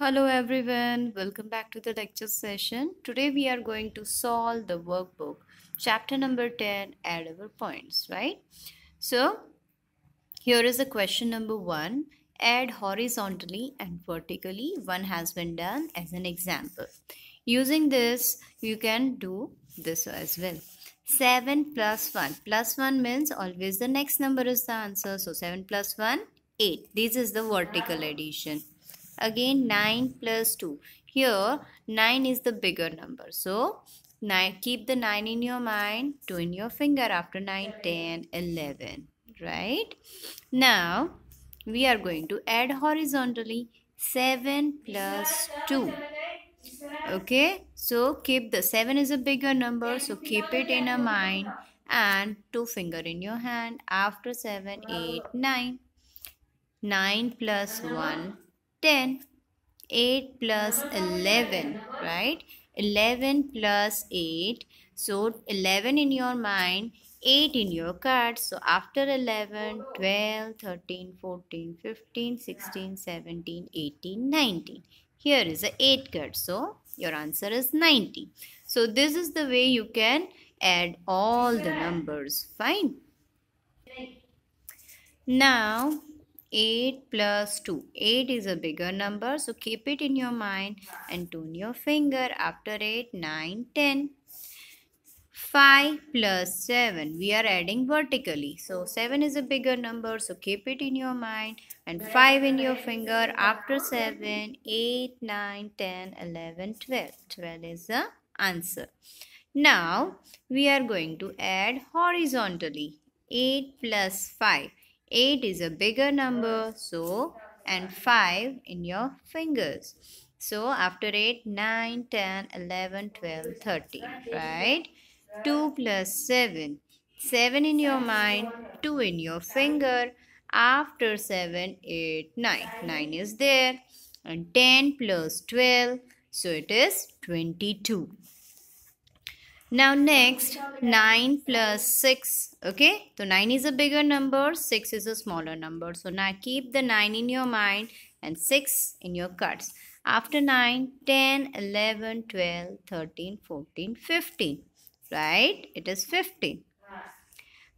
Hello everyone, welcome back to the lecture session. Today we are going to solve the workbook, chapter number 10, add our points, right? So, here is the question number 1. Add horizontally and vertically. One has been done as an example. Using this, you can do this as well. 7 plus 1. Plus 1 means always the next number is the answer. So, 7 plus 1, 8. This is the vertical addition again 9 plus 2 here 9 is the bigger number so nine. keep the 9 in your mind 2 in your finger after 9 10 11 right now we are going to add horizontally 7 plus 2 okay so keep the 7 is a bigger number so keep it in your mind and 2 finger in your hand after 7 8 9 9 plus 1 10. 8 plus 11, right? 11 plus 8. So 11 in your mind, 8 in your card. So after 11, 12, 13, 14, 15, 16, 17, 18, 19. Here is a 8 card. So your answer is 90. So this is the way you can add all the numbers. Fine. Now 8 plus 2 8 is a bigger number so keep it in your mind and tune your finger after 8 9 10 5 plus 7 we are adding vertically so 7 is a bigger number so keep it in your mind and 5 in your finger after 7 8 9 10 11 12 12 is the answer now we are going to add horizontally 8 plus 5 8 is a bigger number. So, and 5 in your fingers. So, after 8, 9, 10, 11, 12, 13, right? 2 plus 7. 7 in your mind, 2 in your finger. After 7, 8, 9. 9 is there. And 10 plus 12. So, it is 22. Now next 9 plus 6 okay so 9 is a bigger number 6 is a smaller number so now keep the 9 in your mind and 6 in your cards. After 9 10 11 12 13 14 15 right it is 15.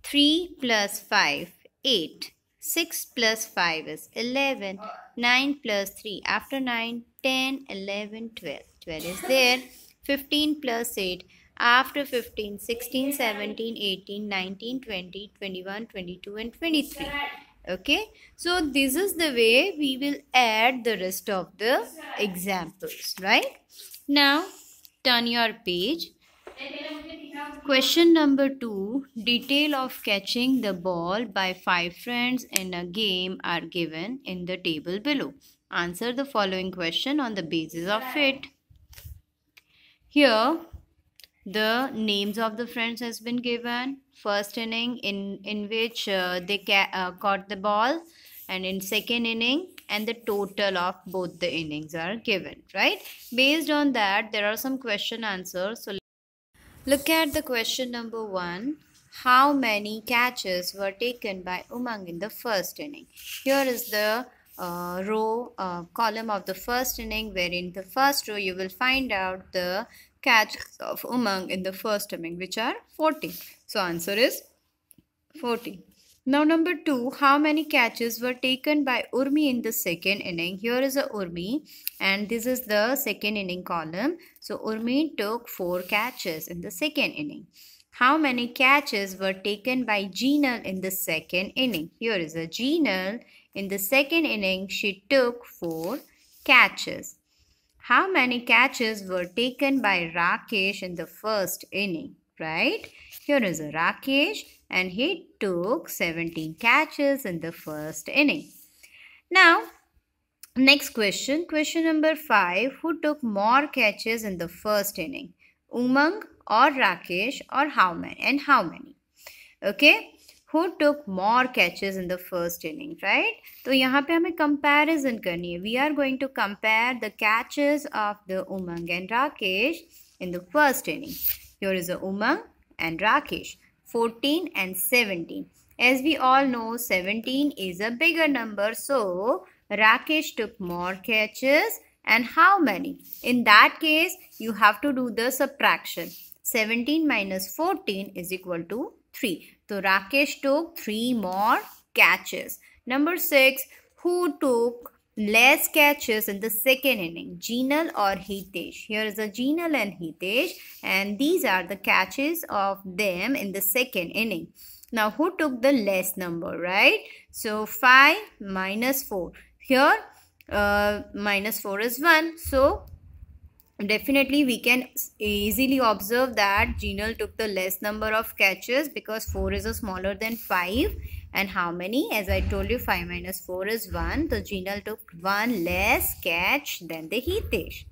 3 plus 5 8 6 plus 5 is 11 9 plus 3 after 9 10 11 12 12 is there 15 plus 8 after 15, 16, 17, 18, 19, 20, 21, 22 and 23. Okay. So this is the way we will add the rest of the examples. Right. Now turn your page. Question number 2. Detail of catching the ball by 5 friends in a game are given in the table below. Answer the following question on the basis of it. Here, the names of the friends has been given first inning in in which uh, they uh, caught the ball and in second inning and the total of both the innings are given right based on that there are some question answers so look at the question number 1 how many catches were taken by umang in the first inning here is the uh, row uh, column of the first inning wherein the first row you will find out the catches of Umang in the first inning, which are 40. So answer is 40. Now number 2, how many catches were taken by Urmi in the second inning? Here is a Urmi and this is the second inning column. So Urmi took 4 catches in the second inning. How many catches were taken by Genal in the second inning? Here is a Genal. In the second inning, she took 4 catches how many catches were taken by Rakesh in the first inning, right? Here is Rakesh and he took 17 catches in the first inning. Now, next question, question number 5, who took more catches in the first inning? Umang or Rakesh or how many and how many? Okay, who took more catches in the first inning right So here we comparison करनी we are going to compare the catches of the Umang and Rakesh in the first inning here is a Umang and Rakesh 14 and 17 as we all know 17 is a bigger number so Rakesh took more catches and how many in that case you have to do the subtraction 17 minus 14 is equal to three. So Rakesh took three more catches. Number six, who took less catches in the second inning? Jinal or Hitesh? Here is a Jinal and Hitesh and these are the catches of them in the second inning. Now who took the less number, right? So 5 minus 4. Here uh, minus 4 is 1. So definitely we can easily observe that Genal took the less number of catches because 4 is smaller than 5 and how many as I told you 5 minus 4 is 1 so Genal took one less catch than the Hitesh.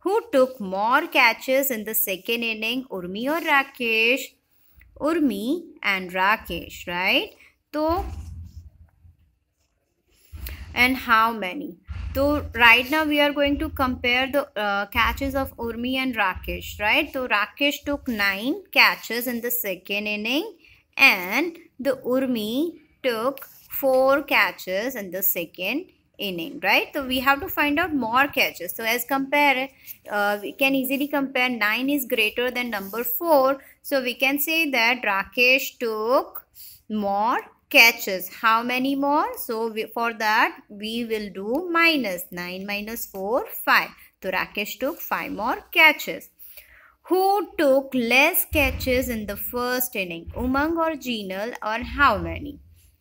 Who took more catches in the second inning Urmi or Rakesh? Urmi and Rakesh right? So and how many? So right now we are going to compare the uh, catches of Urmi and Rakesh, right? So Rakesh took 9 catches in the second inning and the Urmi took 4 catches in the second inning, right? So we have to find out more catches. So as compare, uh, we can easily compare 9 is greater than number 4. So we can say that Rakesh took more catches. How many more? So we, for that we will do minus 9 minus 4 5. So Rakesh took 5 more catches. Who took less catches in the first inning? Umang or Genal or how many?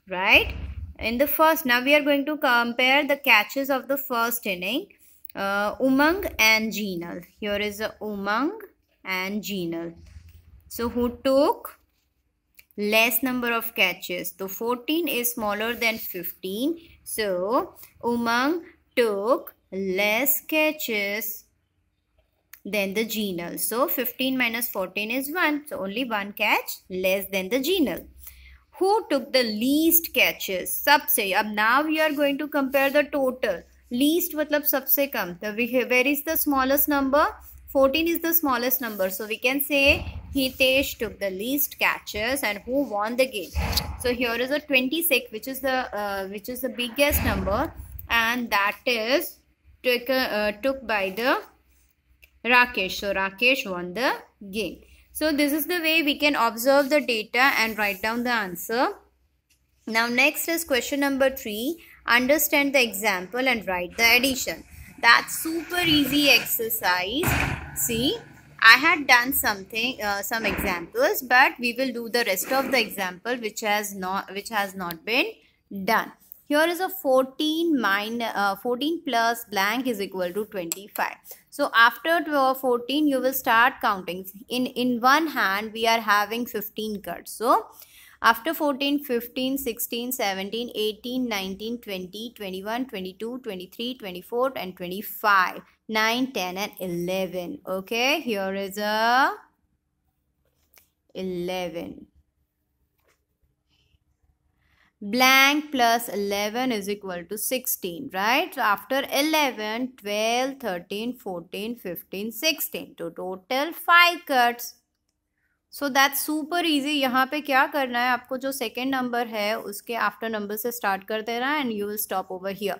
Right? In the first, now we are going to compare the catches of the first inning. Uh, Umang and Genal. Here is a Umang and Genal. So who took less number of catches. So 14 is smaller than 15. So Umang took less catches than the Genal. So 15 minus 14 is 1. So only one catch less than the Genal. Who took the least catches? Subse. Ab now we are going to compare the total. Least matlab sabse kam. The, where is the smallest number? 14 is the smallest number. So we can say Hitesh took the least catches and who won the game. So here is a 26 which is the uh, which is the biggest number and that is took, uh, took by the Rakesh. So Rakesh won the game. So this is the way we can observe the data and write down the answer. Now next is question number 3. Understand the example and write the addition. That's super easy exercise. See, I had done something, uh, some examples, but we will do the rest of the example which has not, which has not been done. Here is a 14 minus, uh, 14 plus blank is equal to 25. So after 12, 14, you will start counting. In, in one hand, we are having 15 cards. So after 14, 15, 16, 17, 18, 19, 20, 21, 22, 23, 24 and 25. 9, 10 and 11. Okay, here is a 11. Blank plus 11 is equal to 16, right? So after 11, 12, 13, 14, 15, 16. to total 5 cuts. So that super easy यहाँ पे क्या करना है आपको जो second number है उसके after number से स्टार्ट कर देना है and you will stop over here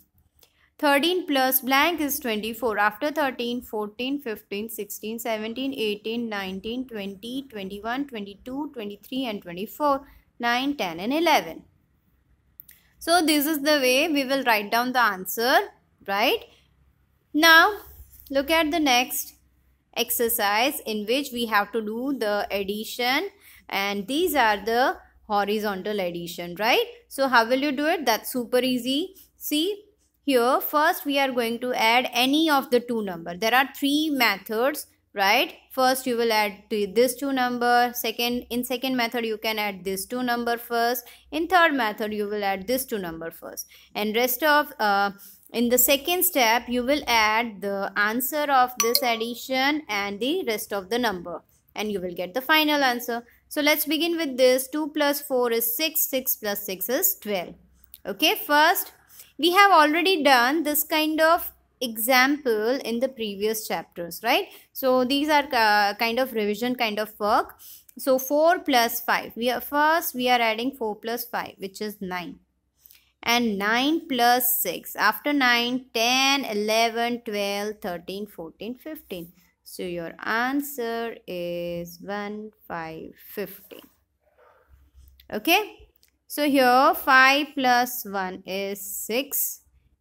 13 plus blank is 24. After 13, 14, 15, 16, 17, 18, 19, 20, 21, 22, 23 and 24, 9, 10 and 11. So this is the way we will write down the answer, right? Now look at the next exercise in which we have to do the addition and these are the horizontal addition, right? So how will you do it? That's super easy. See, here first we are going to add any of the two number. There are three methods right first you will add to this two number second in second method you can add this two number first in third method you will add this two number first and rest of uh, in the second step you will add the answer of this addition and the rest of the number and you will get the final answer so let's begin with this 2 plus 4 is 6 6 plus 6 is 12 okay first we have already done this kind of example in the previous chapters, right? So these are uh, kind of revision kind of work. So 4 plus 5. We are first we are adding 4 plus 5 which is 9. And 9 plus 6. After 9, 10, 11, 12, 13, 14, 15. So your answer is 1, 5, 15. Okay. So here 5 plus 1 is 6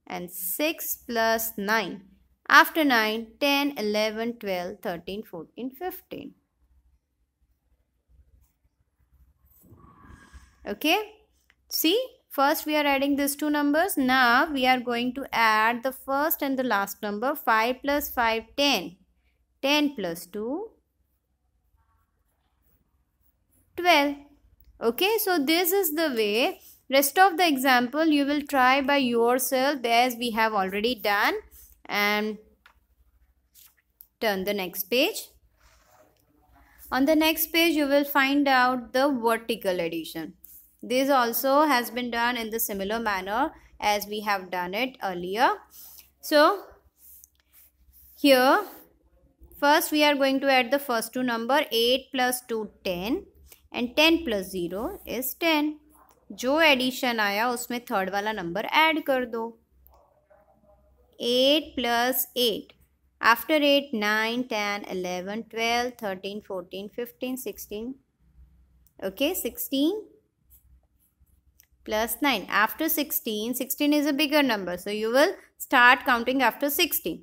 and 6 plus 9. After 9, 10, 11, 12, 13, 14, 15. Okay. See, first we are adding these two numbers. Now we are going to add the first and the last number 5 plus 5, 10. 10 plus 2, 12 okay so this is the way rest of the example you will try by yourself as we have already done and turn the next page on the next page you will find out the vertical addition this also has been done in the similar manner as we have done it earlier so here first we are going to add the first two number 8 plus 2 10 and ten plus zero is ten जो addition आया उसमें third वाला number add कर दो eight plus eight after eight nine ten eleven twelve thirteen fourteen fifteen sixteen okay sixteen plus nine after sixteen sixteen is a bigger number so you will start counting after sixteen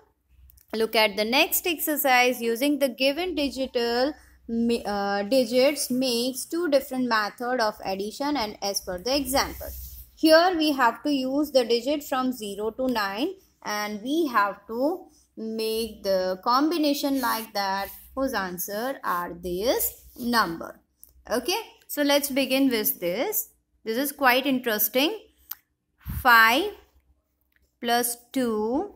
Look at the next exercise using the given digital uh, digits makes two different method of addition and as per the example. Here we have to use the digit from 0 to 9 and we have to make the combination like that whose answer are this number. Okay, so let's begin with this. This is quite interesting. 5 plus 2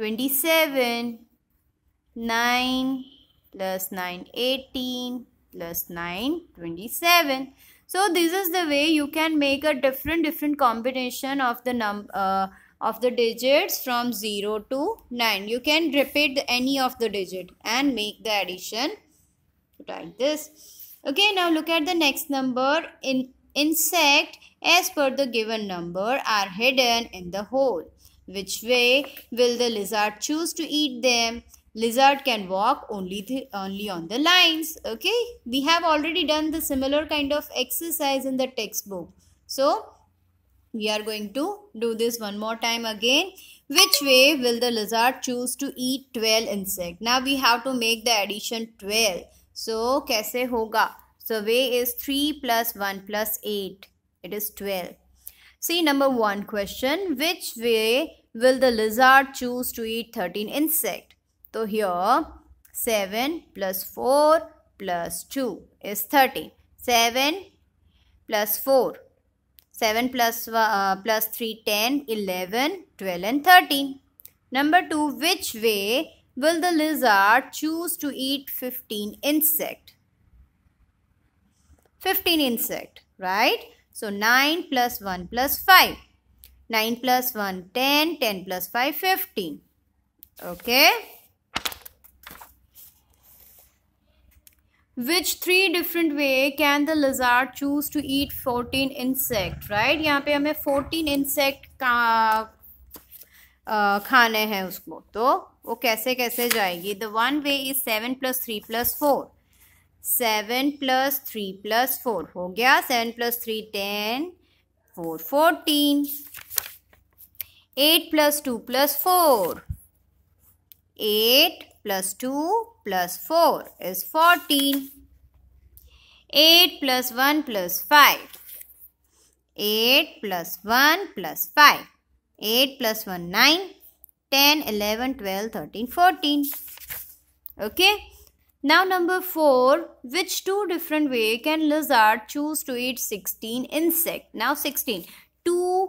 27 9 plus 9 18 plus 9 27 so this is the way you can make a different different combination of the num uh, of the digits from 0 to 9 you can repeat any of the digit and make the addition like this okay now look at the next number in insect as per the given number are hidden in the hole which way will the lizard choose to eat them? Lizard can walk only, the, only on the lines. Okay. We have already done the similar kind of exercise in the textbook. So, we are going to do this one more time again. Which way will the lizard choose to eat 12 insect? Now, we have to make the addition 12. So, kaise hoga? So, way is 3 plus 1 plus 8. It is 12. See number 1 question. Which way will the lizard choose to eat 13 insect? So here 7 plus 4 plus 2 is 13. 7 plus 4. 7 plus, uh, plus 3, 10, 11, 12 and 13. Number 2, which way will the lizard choose to eat 15 insect? 15 insect, right? So 9 plus 1 plus 5. Nine plus one ten ten plus five fifteen okay which three different way can the lizard choose to eat fourteen insect right यहाँ पे हमें fourteen insect का खाने हैं उसको तो वो कैसे कैसे जाएगी the one way is seven plus three plus four seven plus three plus four हो गया seven plus three ten four fourteen 8 plus 2 plus 4. 8 plus 2 plus 4 is 14. 8 plus 1 plus 5. 8 plus 1 plus 5. 8 plus 1, 9. 10, 11, 12, 13, 14. Okay. Now number 4. Which two different way can lizard choose to eat 16 insect? Now 16. 2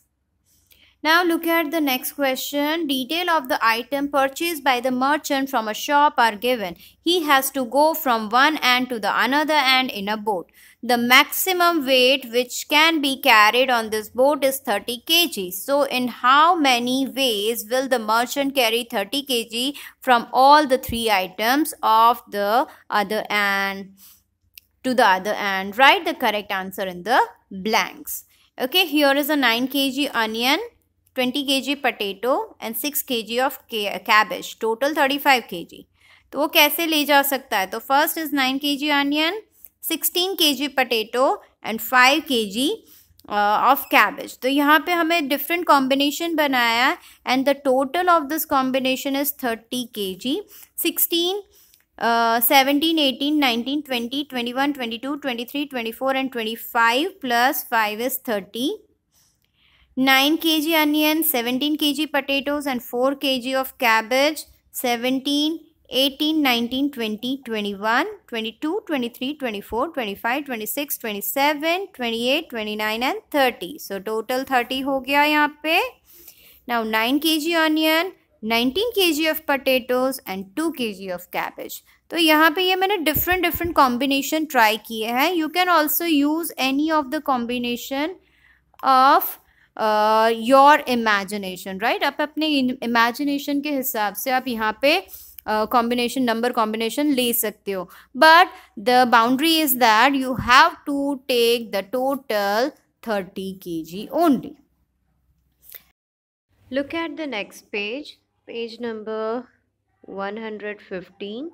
Now look at the next question. Detail of the item purchased by the merchant from a shop are given. He has to go from one end to the another end in a boat. The maximum weight which can be carried on this boat is 30 kg. So in how many ways will the merchant carry 30 kg from all the three items of the other end to the other end? Write the correct answer in the blanks. Okay, here is a 9 kg onion. Twenty K G potato and six K G of cabbage total thirty five K G तो वो कैसे ले जा सकता है तो first is nine K ji onion sixteen के G potato and five K G of cabbage तो यहाँ पे हमें डिफरेंट कॉम्बिनेशन बनाया and the total of this combination is thirty K G sixteen seventeen eighteen nineteen twenty twenty one twenty two twenty three twenty four and twenty five plus five is thirty nine K G onion seventeen के जी potatoes and four K G of cabbage seventeen eighteen nineteen twenty twenty one twenty two twenty three twenty four twenty five twenty six twenty seven twenty eight twenty nine and thirty so total thirty हो गया यहाँ पे now nine K ji onion nineteen K G of potatoes and two K G of cabbage तो यहाँ पे ये मैंने different different combination try किए हैं you can also use any of the combination of your imagination right आप अपने imagination के हिसाब से आप यहाँ पे कॉम्बिनेशन नंबर कॉम्बिनेशन ले सकते हो but the boundary is that you have to take the total thirty K G only look at the next page page number one hundred fifteen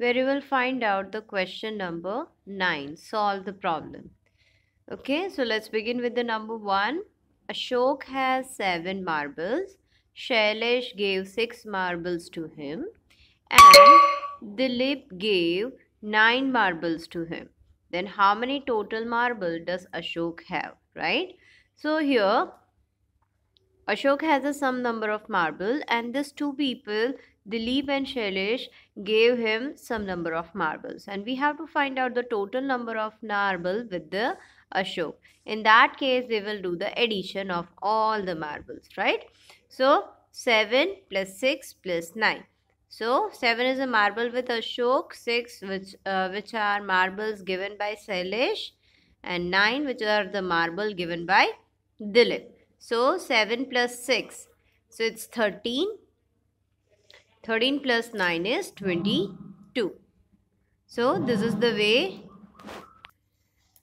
where you will find out the question number nine solve the problem okay so let's begin with the number one Ashok has seven marbles. Shailesh gave six marbles to him. And Dilip gave nine marbles to him. Then how many total marble does Ashok have, right? So here, Ashok has a some number of marble and these two people, Dilip and Shailesh, gave him some number of marbles. And we have to find out the total number of marble with the Ashok. In that case, we will do the addition of all the marbles, right? So, 7 plus 6 plus 9. So, 7 is a marble with Ashok, 6 which, uh, which are marbles given by Sailesh and 9 which are the marble given by Dilip. So, 7 plus 6. So, it's 13. 13 plus 9 is 22. So, this is the way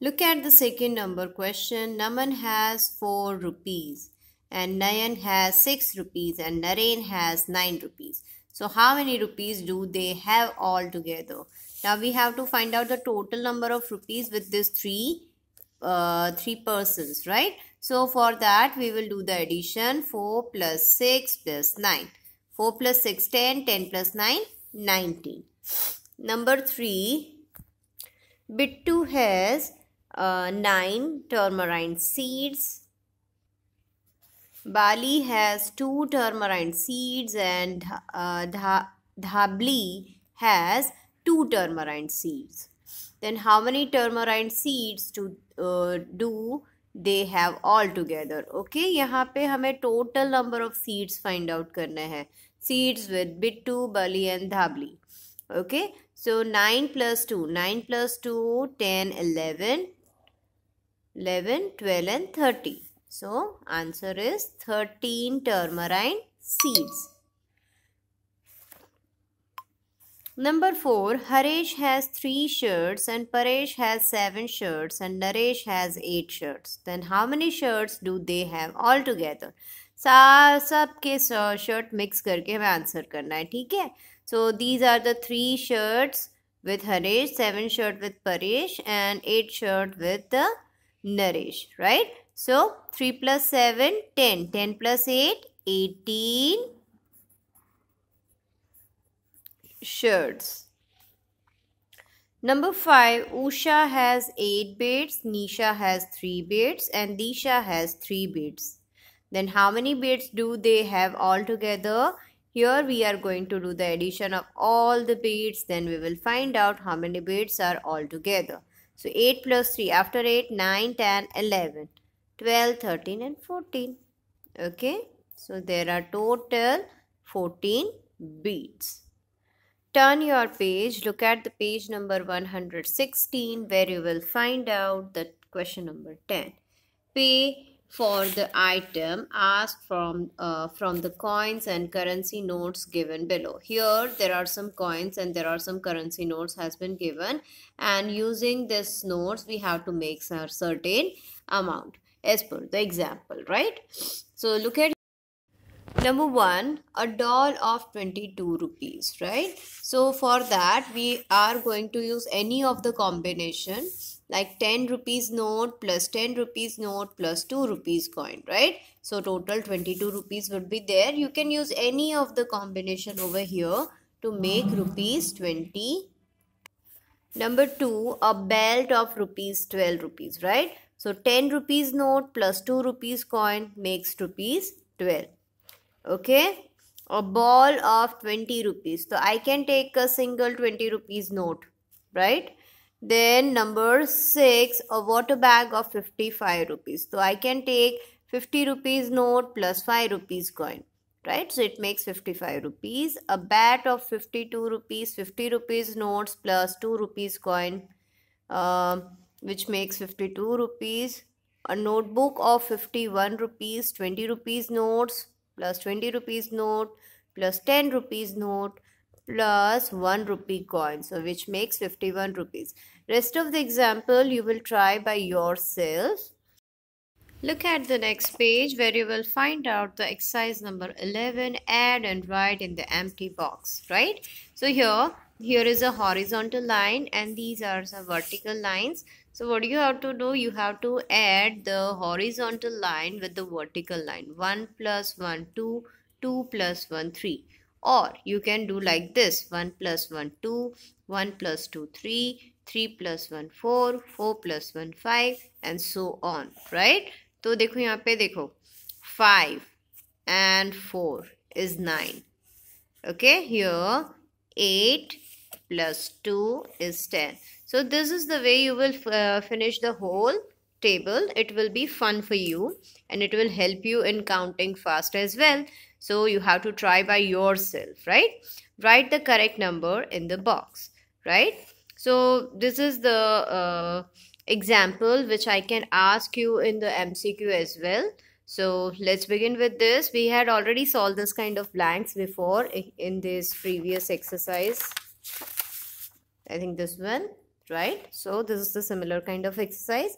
Look at the second number question. Naman has 4 rupees and Nayan has 6 rupees and Naren has 9 rupees. So how many rupees do they have all together? Now we have to find out the total number of rupees with these three, uh, three persons, right? So for that we will do the addition 4 plus 6 plus 9. 4 plus 6 10, 10 plus 9 19. Number 3, Bittu has uh, 9 turmerine seeds. Bali has 2 turmerine seeds and uh, Dha Dhabli has 2 turmerine seeds. Then how many turmerine seeds to uh, do they have all together okay यहाँ पे हमें total number of seeds find out करने हैं seeds with Bittu Bali and Dhabli okay so nine plus two nine plus two ten eleven 11, 12 and 30. So, answer is 13 turmerine seeds. Number 4. Harish has 3 shirts and Paresh has 7 shirts and Naresh has 8 shirts. Then how many shirts do they have altogether? सा सब के shirt mix करके हमें answer करना है ठीक है these are the three shirts with with seven shirt with with and eight shirt with the nourish, right? So, 3 plus 7, 10. 10 plus 8, 18 shirts. Number 5, Usha has 8 beads, Nisha has 3 beads and Disha has 3 beads. Then how many beads do they have altogether? Here we are going to do the addition of all the beads. Then we will find out how many beads are altogether. together. So 8 plus 3. After 8, 9, 10, 11, 12, 13 and 14. Okay. So there are total 14 beads. Turn your page. Look at the page number 116 where you will find out the question number 10. Pay for the item asked from uh, from the coins and currency notes given below here there are some coins and there are some currency notes has been given and using this notes we have to make a certain amount as per the example right so look at number one a doll of 22 rupees right so for that we are going to use any of the combination like 10 rupees note plus 10 rupees note plus 2 rupees coin right so total 22 rupees would be there you can use any of the combination over here to make rupees 20 number 2 a belt of rupees 12 rupees right so 10 rupees note plus 2 rupees coin makes rupees 12 okay a ball of 20 rupees so i can take a single 20 rupees note right then number 6, a water bag of 55 rupees. So I can take 50 rupees note plus 5 rupees coin. Right? So it makes 55 rupees. A bat of 52 rupees, 50 rupees notes plus 2 rupees coin. Uh, which makes 52 rupees. A notebook of 51 rupees, 20 rupees notes plus 20 rupees note plus 10 rupees note plus 1 rupee coin so which makes 51 rupees rest of the example you will try by yourself Look at the next page where you will find out the exercise number 11 add and write in the empty box right so here here is a horizontal line and these are some vertical lines so what you have to do you have to add the horizontal line with the vertical line 1 plus 1 2 2 plus 1 3 or you can do like this 1 plus 1 2 1 plus 2 3 3 plus 1 4 4 plus 1 5 and so on right So, देखो यहाँ पे देखो 5 and 4 is 9 okay here 8 plus 2 is 10 so this is the way you will uh, finish the whole table it will be fun for you and it will help you in counting fast as well so you have to try by yourself, right? Write the correct number in the box, right? So this is the uh, example which I can ask you in the MCQ as well. So let's begin with this. We had already solved this kind of blanks before in this previous exercise. I think this one, right? So this is the similar kind of exercise.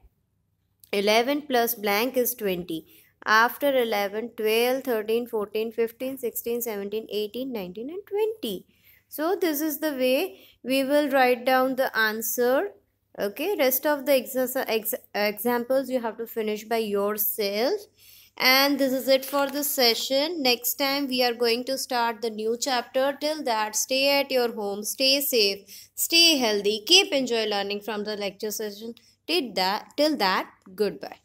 11 plus blank is 20. After 11, 12, 13, 14, 15, 16, 17, 18, 19 and 20. So this is the way we will write down the answer. Okay, rest of the ex examples you have to finish by yourself. And this is it for the session. Next time we are going to start the new chapter. Till that, stay at your home, stay safe, stay healthy, keep enjoy learning from the lecture session. Till that, till that goodbye.